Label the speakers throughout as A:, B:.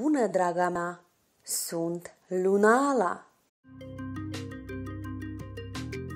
A: bună, draga mea! Sunt Lunala!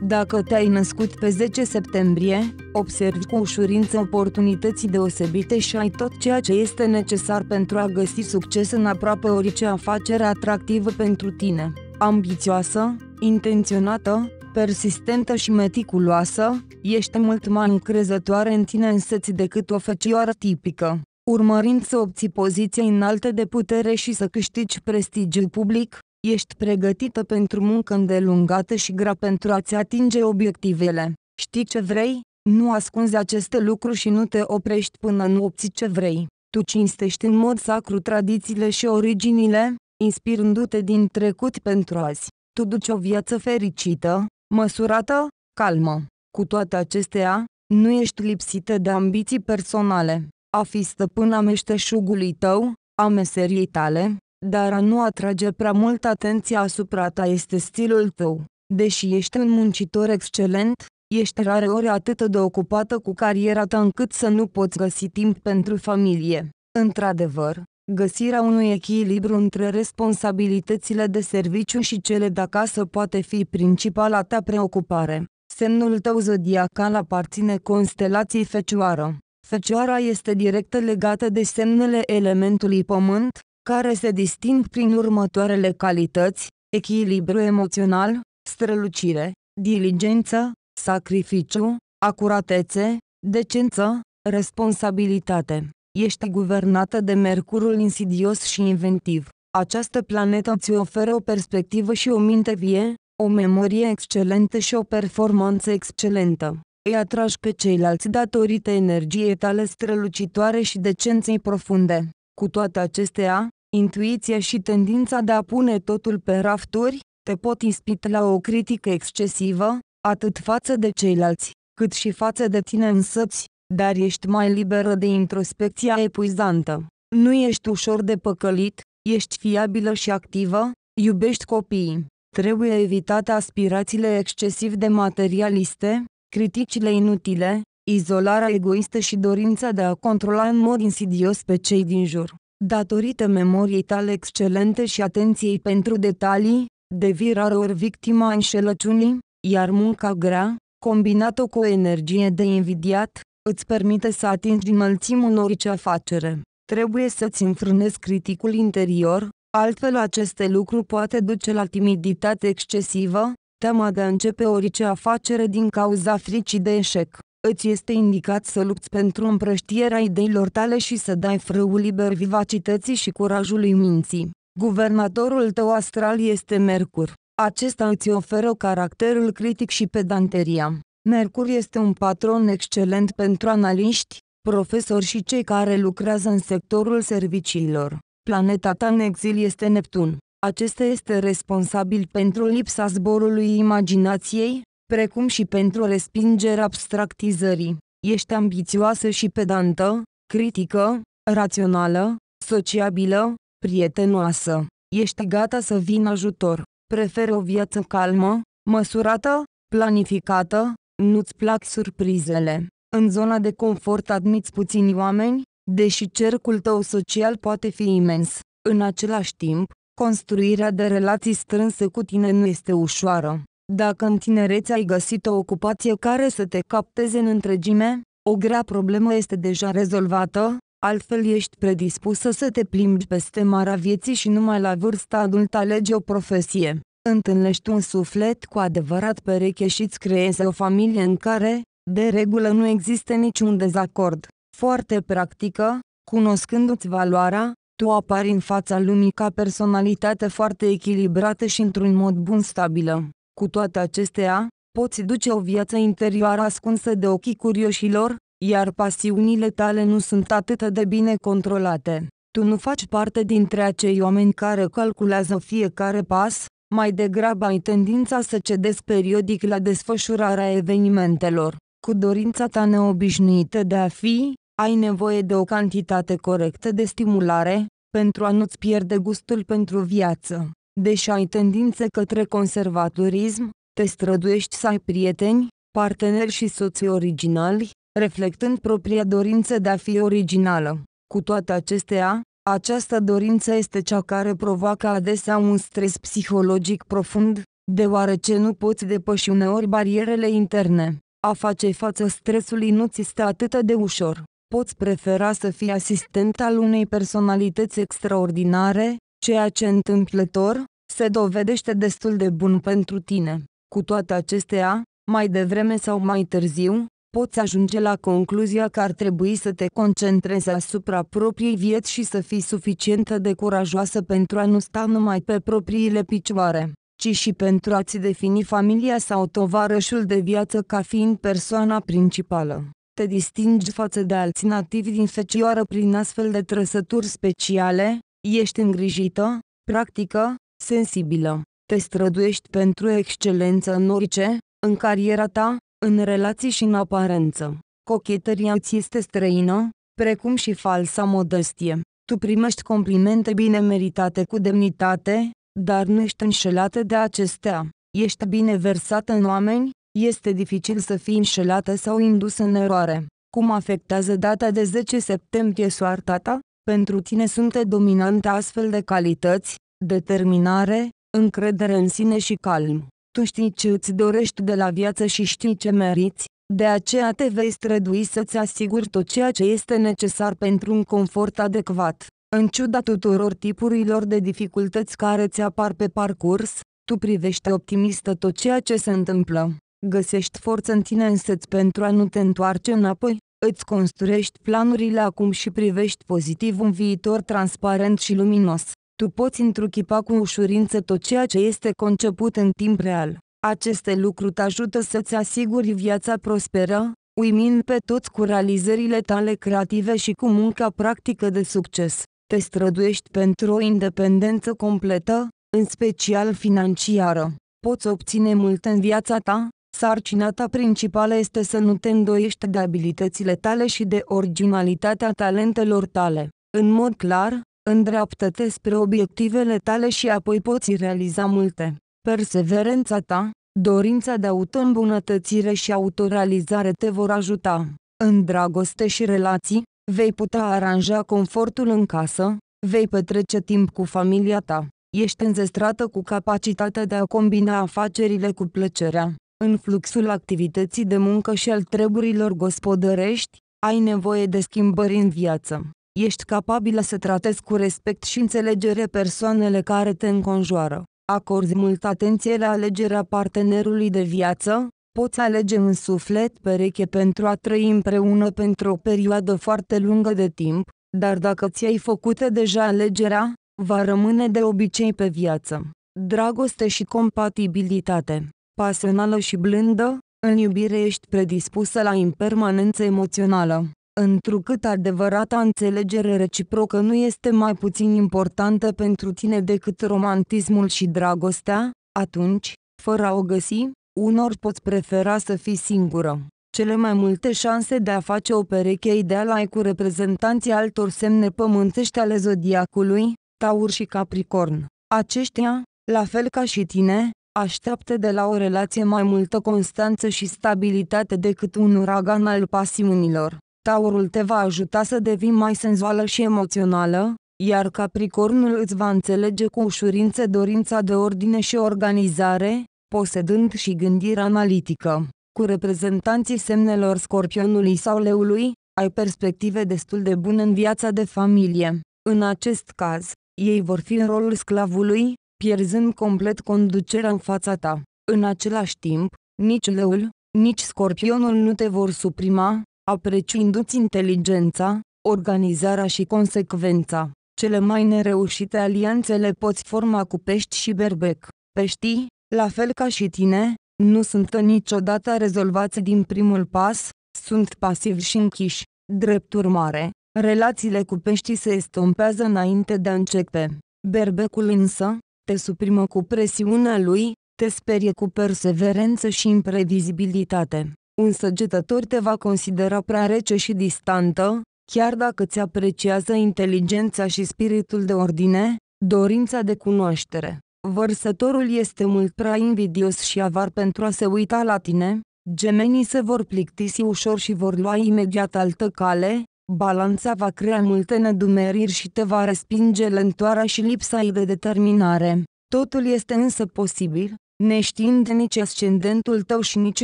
A: Dacă te-ai născut pe 10 septembrie, observi cu ușurință oportunității deosebite și ai tot ceea ce este necesar pentru a găsi succes în aproape orice afacere atractivă pentru tine. Ambițioasă, intenționată, persistentă și meticuloasă, ești mult mai încrezătoare în tine însăți decât o fecioară tipică urmărind să obții poziții înalte de putere și să câștigi prestigiu public, ești pregătită pentru muncă îndelungată și grea pentru a-ți atinge obiectivele. Știi ce vrei? Nu ascunzi aceste lucruri și nu te oprești până nu obții ce vrei. Tu cinstești în mod sacru tradițiile și originile, inspirându-te din trecut pentru azi. Tu duci o viață fericită, măsurată, calmă. Cu toate acestea, nu ești lipsită de ambiții personale a fi stăpân a meșteșugului tău, a meseriei tale, dar a nu atrage prea mult atenția asupra ta este stilul tău. Deși ești un muncitor excelent, ești rareori atât de ocupată cu cariera ta încât să nu poți găsi timp pentru familie. Într-adevăr, găsirea unui echilibru între responsabilitățile de serviciu și cele de acasă poate fi principala ta preocupare. Semnul tău zodiacal aparține constelației fecioară. Fecioara este direct legată de semnele elementului pământ, care se disting prin următoarele calități, echilibru emoțional, strălucire, diligență, sacrificiu, acuratețe, decență, responsabilitate. Ești guvernată de Mercurul insidios și inventiv. Această planetă îți oferă o perspectivă și o minte vie, o memorie excelentă și o performanță excelentă îi atragi pe ceilalți datorită energiei tale strălucitoare și decenței profunde. Cu toate acestea, intuiția și tendința de a pune totul pe rafturi, te pot inspit la o critică excesivă, atât față de ceilalți, cât și față de tine însăți, dar ești mai liberă de introspecția epuizantă. Nu ești ușor de păcălit, ești fiabilă și activă, iubești copiii. Trebuie evitate aspirațiile excesiv de materialiste, criticile inutile, izolarea egoistă și dorința de a controla în mod insidios pe cei din jur. Datorită memoriei tale excelente și atenției pentru detalii, devii ori victima înșelăciunii, iar munca grea, combinată cu o energie de invidiat, îți permite să atingi mălțimul orice afacere. Trebuie să-ți înfrânezi criticul interior, altfel aceste lucruri poate duce la timiditate excesivă, Teama de a începe orice afacere din cauza fricii de eșec. Îți este indicat să lupți pentru împrăștierea ideilor tale și să dai frâul liber vivacității și curajului minții. Guvernatorul tău astral este Mercur. Acesta îți oferă caracterul critic și pedanteria. Mercur este un patron excelent pentru analiști, profesori și cei care lucrează în sectorul serviciilor. Planeta ta în exil este Neptun. Acesta este responsabil pentru lipsa zborului imaginației, precum și pentru respingerea abstractizării. Ești ambițioasă și pedantă, critică, rațională, sociabilă, prietenoasă. Ești gata să vin ajutor. Preferi o viață calmă, măsurată, planificată, nu-ți plac surprizele. În zona de confort admiți puțini oameni, deși cercul tău social poate fi imens. În același timp, Construirea de relații strânse cu tine nu este ușoară. Dacă în tinerețe ai găsit o ocupație care să te capteze în întregime, o grea problemă este deja rezolvată, altfel ești predispusă să te plimbi peste marea vieții și numai la vârsta adultă alegi o profesie. Întâlnești un suflet cu adevărat pereche și îți creezi o familie în care, de regulă nu există niciun dezacord. Foarte practică, cunoscându-ți valoarea, tu apari în fața lumii ca personalitate foarte echilibrată și într-un mod bun stabilă. Cu toate acestea, poți duce o viață interioară ascunsă de ochii curioșilor, iar pasiunile tale nu sunt atât de bine controlate. Tu nu faci parte dintre acei oameni care calculează fiecare pas, mai degrabă ai tendința să cedezi periodic la desfășurarea evenimentelor. Cu dorința ta neobișnuită de a fi, ai nevoie de o cantitate corectă de stimulare, pentru a nu-ți pierde gustul pentru viață. Deși ai tendințe către conservatorism, te străduiești să ai prieteni, parteneri și soții originali, reflectând propria dorință de a fi originală. Cu toate acestea, această dorință este cea care provoacă adesea un stres psihologic profund, deoarece nu poți depăși uneori barierele interne. A face față stresului nu ți stă atât de ușor poți prefera să fii asistent al unei personalități extraordinare, ceea ce întâmplător, se dovedește destul de bun pentru tine. Cu toate acestea, mai devreme sau mai târziu, poți ajunge la concluzia că ar trebui să te concentrezi asupra propriei vieți și să fii suficientă de curajoasă pentru a nu sta numai pe propriile picioare, ci și pentru a-ți defini familia sau tovarășul de viață ca fiind persoana principală te distingi față de alți nativi din fecioară prin astfel de trăsături speciale, ești îngrijită, practică, sensibilă, te străduiești pentru excelență în orice, în cariera ta, în relații și în aparență. Cochetăria ți este străină, precum și falsa modestie. Tu primești complimente bine meritate cu demnitate, dar nu ești înșelată de acestea. Ești bine versată în oameni, este dificil să fii înșelată sau indus în eroare. Cum afectează data de 10 septembrie soarta ta? Pentru tine sunt dominante astfel de calități, determinare, încredere în sine și calm. Tu știi ce îți dorești de la viață și știi ce meriți, de aceea te vei strădui să-ți asiguri tot ceea ce este necesar pentru un confort adecvat. În ciuda tuturor tipurilor de dificultăți care ți apar pe parcurs, tu privești optimistă tot ceea ce se întâmplă. Găsești forță în tine însăți pentru a nu te întoarce înapoi, îți construiești planurile acum și privești pozitiv un viitor transparent și luminos. Tu poți întruchipa cu ușurință tot ceea ce este conceput în timp real. Aceste lucruri te ajută să-ți asiguri viața prosperă, uimind pe toți cu realizările tale creative și cu munca practică de succes. Te străduiești pentru o independență completă, în special financiară. Poți obține mult în viața ta, Sarcina ta principală este să nu te îndoiești de abilitățile tale și de originalitatea talentelor tale. În mod clar, îndreaptă-te spre obiectivele tale și apoi poți realiza multe. Perseverența ta, dorința de auto auto-îmbunătățire și autorealizare te vor ajuta. În dragoste și relații, vei putea aranja confortul în casă, vei petrece timp cu familia ta. Ești înzestrată cu capacitatea de a combina afacerile cu plăcerea. În fluxul activității de muncă și al treburilor gospodărești, ai nevoie de schimbări în viață. Ești capabilă să tratezi cu respect și înțelegere persoanele care te înconjoară. Acorzi multă atenție la alegerea partenerului de viață, poți alege în suflet pereche pentru a trăi împreună pentru o perioadă foarte lungă de timp, dar dacă ți-ai făcut deja alegerea, va rămâne de obicei pe viață. Dragoste și compatibilitate pasională și blândă, în iubire ești predispusă la impermanență emoțională, întrucât adevărata înțelegere reciprocă nu este mai puțin importantă pentru tine decât romantismul și dragostea, atunci, fără a o găsi, unor poți prefera să fii singură. Cele mai multe șanse de a face o pereche ideală ai cu reprezentanții altor semne pământești ale zodiacului, Taur și Capricorn. Aceștia, la fel ca și tine, așteaptă de la o relație mai multă constanță și stabilitate decât un uragan al pasiunilor. Taurul te va ajuta să devii mai senzuală și emoțională, iar Capricornul îți va înțelege cu ușurință dorința de ordine și organizare, posedând și gândire analitică. Cu reprezentanții semnelor Scorpionului sau Leului, ai perspective destul de bune în viața de familie. În acest caz, ei vor fi în rolul sclavului, pierzând complet conducerea în fața ta. În același timp, nici leul, nici scorpionul nu te vor suprima, apreciindu-ți inteligența, organizarea și consecvența. Cele mai nereușite alianțe le poți forma cu pești și berbec. Peștii, la fel ca și tine, nu sunt niciodată rezolvați din primul pas, sunt pasivi și închiși. Drept urmare, relațiile cu peștii se estompează înainte de a începe. Berbecul însă, te suprimă cu presiunea lui, te sperie cu perseverență și imprevizibilitate. Un săgetător te va considera prea rece și distantă, chiar dacă ți apreciază inteligența și spiritul de ordine, dorința de cunoaștere. Vărsătorul este mult prea invidios și avar pentru a se uita la tine, gemenii se vor plictisi ușor și vor lua imediat altă cale, Balanța va crea multe nedumeriri și te va respinge lentoarea și lipsa ei de determinare. Totul este însă posibil, neștiind nici ascendentul tău și nici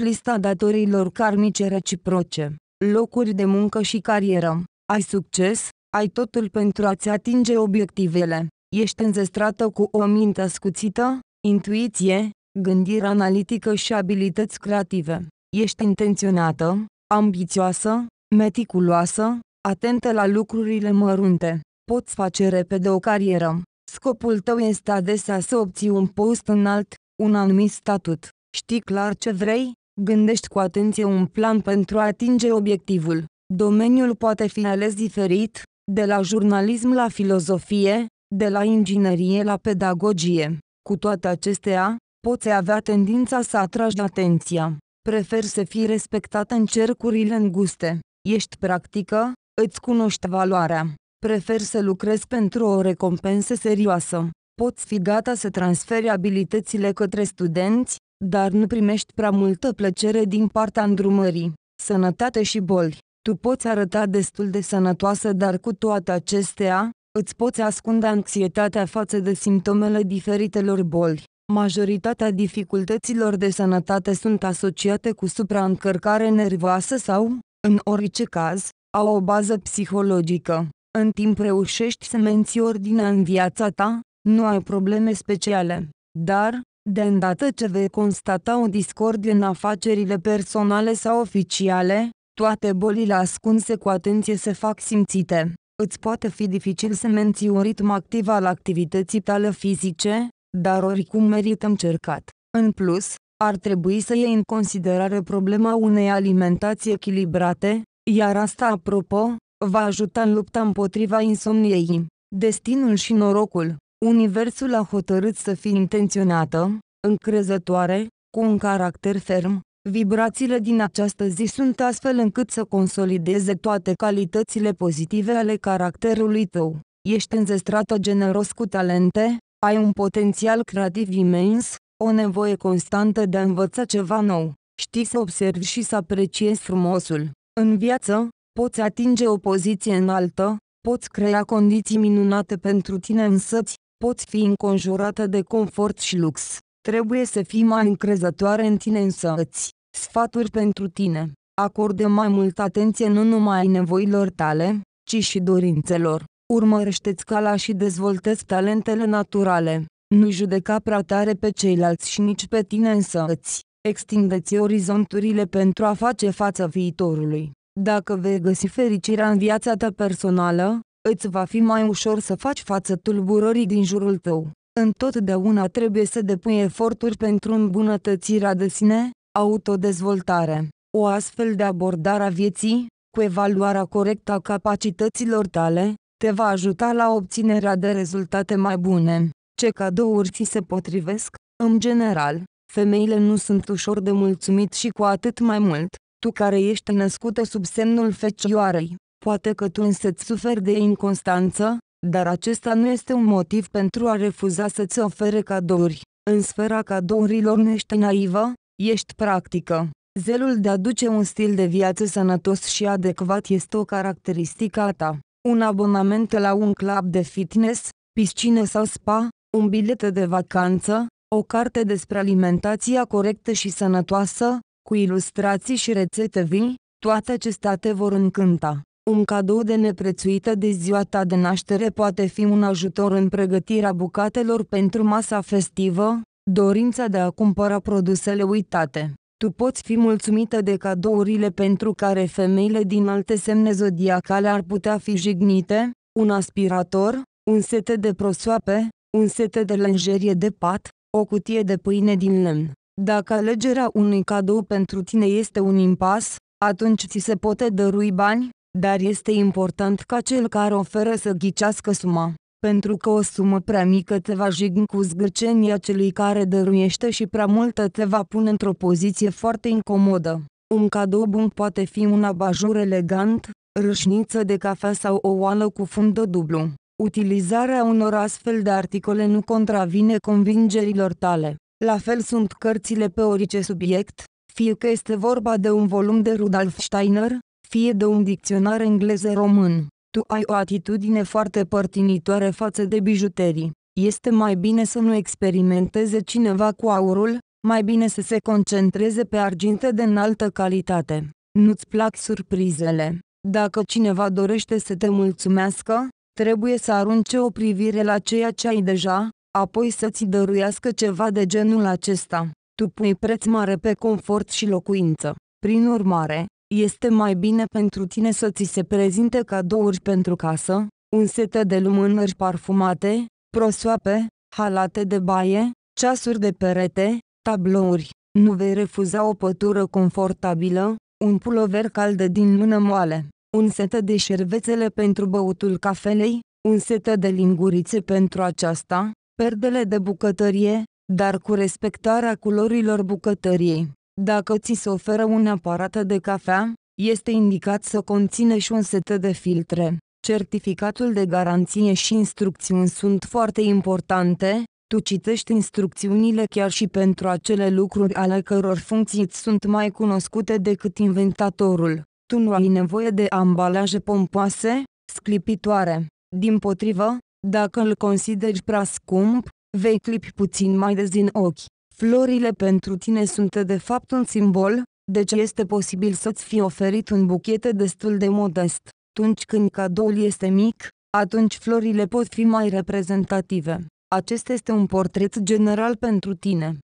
A: lista datorilor karmice reciproce, locuri de muncă și carieră. Ai succes, ai totul pentru a-ți atinge obiectivele. Ești înzestrată cu o minte ascuțită, intuiție, gândire analitică și abilități creative. Ești intenționată, ambițioasă, meticuloasă, atentă la lucrurile mărunte. Poți face repede o carieră. Scopul tău este adesea să obții un post înalt, un anumit statut. Știi clar ce vrei? Gândești cu atenție un plan pentru a atinge obiectivul. Domeniul poate fi ales diferit, de la jurnalism la filozofie, de la inginerie la pedagogie. Cu toate acestea, poți avea tendința să atragi atenția. Prefer să fii respectat în cercurile înguste. Ești practică, Îți cunoști valoarea. Prefer să lucrezi pentru o recompensă serioasă. Poți fi gata să transferi abilitățile către studenți, dar nu primești prea multă plăcere din partea îndrumării. Sănătate și boli. Tu poți arăta destul de sănătoasă, dar cu toate acestea, îți poți ascunde anxietatea față de simptomele diferitelor boli. Majoritatea dificultăților de sănătate sunt asociate cu supraîncărcare nervoasă sau, în orice caz, au o bază psihologică. În timp reușești să menții ordinea în viața ta, nu ai probleme speciale. Dar, de îndată ce vei constata o discordie în afacerile personale sau oficiale, toate bolile ascunse cu atenție se fac simțite. Îți poate fi dificil să menții un ritm activ al activității tale fizice, dar oricum merită încercat. În plus, ar trebui să iei în considerare problema unei alimentații echilibrate, iar asta apropo, va ajuta în lupta împotriva insomniei. Destinul și norocul. Universul a hotărât să fie intenționată, încrezătoare, cu un caracter ferm. Vibrațiile din această zi sunt astfel încât să consolideze toate calitățile pozitive ale caracterului tău. Ești înzestrată generos cu talente, ai un potențial creativ imens, o nevoie constantă de a învăța ceva nou. Știi să observi și să apreciezi frumosul. În viață, poți atinge o poziție înaltă, poți crea condiții minunate pentru tine însăți, poți fi înconjurată de confort și lux. Trebuie să fii mai încrezătoare în tine însăți. Sfaturi pentru tine. Acordă mai multă atenție nu numai nevoilor tale, ci și dorințelor. Urmărește-ți cala și dezvoltă talentele naturale. Nu judeca prea tare pe ceilalți și nici pe tine însăți. Extindeți orizonturile pentru a face față viitorului. Dacă vei găsi fericirea în viața ta personală, îți va fi mai ușor să faci față tulburării din jurul tău. Întotdeauna trebuie să depui eforturi pentru îmbunătățirea de sine, autodezvoltare. O astfel de abordare a vieții, cu evaluarea corectă a capacităților tale, te va ajuta la obținerea de rezultate mai bune. Ce cadouri ți se potrivesc, în general, femeile nu sunt ușor de mulțumit și cu atât mai mult, tu care ești născută sub semnul fecioarei, poate că tu însă-ți suferi de inconstanță, dar acesta nu este un motiv pentru a refuza să-ți ofere cadouri. În sfera cadourilor nu ești naivă, ești practică. Zelul de a duce un stil de viață sănătos și adecvat este o caracteristică a ta. Un abonament la un club de fitness, piscină sau spa, un bilet de vacanță, o carte despre alimentația corectă și sănătoasă, cu ilustrații și rețete vii, toate acestea te vor încânta. Un cadou de neprețuită de ziua ta de naștere poate fi un ajutor în pregătirea bucatelor pentru masa festivă, dorința de a cumpăra produsele uitate. Tu poți fi mulțumită de cadourile pentru care femeile din alte semne zodiacale ar putea fi jignite, un aspirator, un set de prosoape, un set de lenjerie de pat, o cutie de pâine din lemn. Dacă alegerea unui cadou pentru tine este un impas, atunci ți se poate dărui bani, dar este important ca cel care oferă să ghicească suma, pentru că o sumă prea mică te va jigni cu zgârcenia celui care dăruiește și prea multă te va pune într-o poziție foarte incomodă. Un cadou bun poate fi un abajur elegant, râșniță de cafea sau o oală cu fundă dublu. Utilizarea unor astfel de articole nu contravine convingerilor tale. La fel sunt cărțile pe orice subiect, fie că este vorba de un volum de Rudolf Steiner, fie de un dicționar engleză-român. Tu ai o atitudine foarte părtinitoare față de bijuterii. Este mai bine să nu experimenteze cineva cu aurul, mai bine să se concentreze pe arginte de înaltă calitate. Nu-ți plac surprizele. Dacă cineva dorește să te mulțumească, Trebuie să arunce o privire la ceea ce ai deja, apoi să-ți dăruiască ceva de genul acesta. Tu pui preț mare pe confort și locuință. Prin urmare, este mai bine pentru tine să ți se prezinte cadouri pentru casă, un set de lumânări parfumate, prosoape, halate de baie, ceasuri de perete, tablouri. Nu vei refuza o pătură confortabilă, un pulover cald din lună moale un set de șervețele pentru băutul cafelei, un set de lingurițe pentru aceasta, perdele de bucătărie, dar cu respectarea culorilor bucătăriei. Dacă ți se oferă un aparat de cafea, este indicat să conțină și un set de filtre. Certificatul de garanție și instrucțiuni sunt foarte importante, tu citești instrucțiunile chiar și pentru acele lucruri ale căror funcții sunt mai cunoscute decât inventatorul. Tu nu ai nevoie de ambalaje pompoase, sclipitoare. Din potrivă, dacă îl consideri prea scump, vei clipi puțin mai des din ochi. Florile pentru tine sunt de fapt un simbol, deci este posibil să-ți fi oferit un buchete destul de modest. Atunci când cadoul este mic, atunci florile pot fi mai reprezentative. Acest este un portret general pentru tine